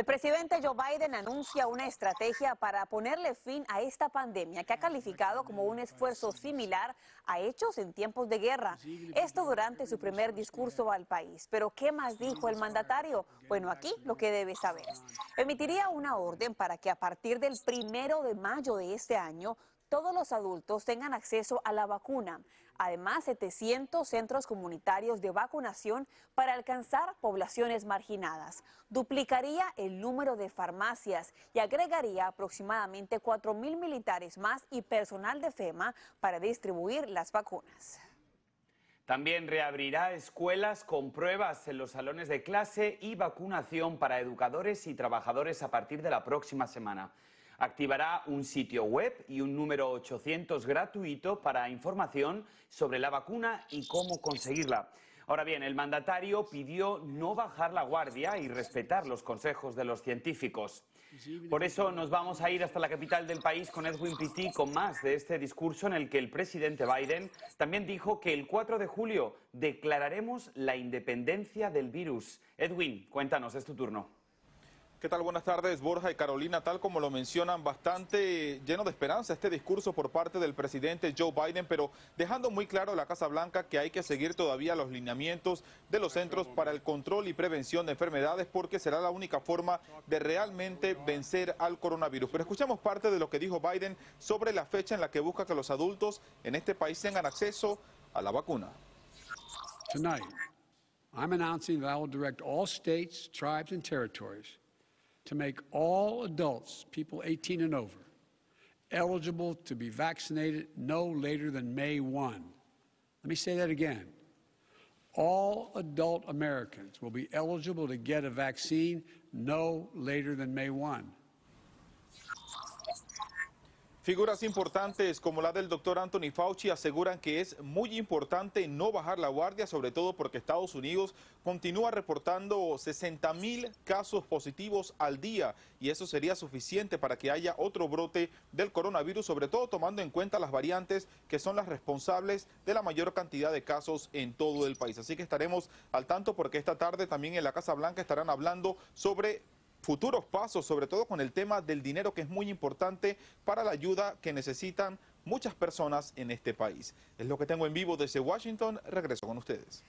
El presidente Joe Biden anuncia una estrategia para ponerle fin a esta pandemia que ha calificado como un esfuerzo similar a hechos en tiempos de guerra. Esto durante su primer discurso al país. Pero ¿qué más dijo el mandatario? Bueno, aquí lo que debe saber. Emitiría una orden para que a partir del primero de mayo de este año todos los adultos tengan acceso a la vacuna. Además, 700 centros comunitarios de vacunación para alcanzar poblaciones marginadas. Duplicaría el número de farmacias y agregaría aproximadamente 4.000 militares más y personal de FEMA para distribuir las vacunas. También reabrirá escuelas con pruebas en los salones de clase y vacunación para educadores y trabajadores a partir de la próxima semana. Activará un sitio web y un número 800 gratuito para información sobre la vacuna y cómo conseguirla. Ahora bien, el mandatario pidió no bajar la guardia y respetar los consejos de los científicos. Por eso nos vamos a ir hasta la capital del país con Edwin Pitti con más de este discurso en el que el presidente Biden también dijo que el 4 de julio declararemos la independencia del virus. Edwin, cuéntanos, es tu turno. ¿Qué tal? Buenas tardes, Borja y Carolina. Tal como lo mencionan, bastante lleno de esperanza este discurso por parte del presidente Joe Biden, pero dejando muy claro la Casa Blanca que hay que seguir todavía los lineamientos de los centros para el control y prevención de enfermedades porque será la única forma de realmente vencer al coronavirus. Pero escuchamos parte de lo que dijo Biden sobre la fecha en la que busca que los adultos en este país tengan acceso a la vacuna. Tonight, I'm announcing that I will direct all states, tribes and territories to make all adults, people 18 and over, eligible to be vaccinated no later than May 1. Let me say that again. All adult Americans will be eligible to get a vaccine no later than May 1. Figuras importantes como la del doctor Anthony Fauci aseguran que es muy importante no bajar la guardia, sobre todo porque Estados Unidos continúa reportando 60 mil casos positivos al día y eso sería suficiente para que haya otro brote del coronavirus, sobre todo tomando en cuenta las variantes que son las responsables de la mayor cantidad de casos en todo el país. Así que estaremos al tanto porque esta tarde también en la Casa Blanca estarán hablando sobre futuros pasos, sobre todo con el tema del dinero que es muy importante para la ayuda que necesitan muchas personas en este país. Es lo que tengo en vivo desde Washington. Regreso con ustedes.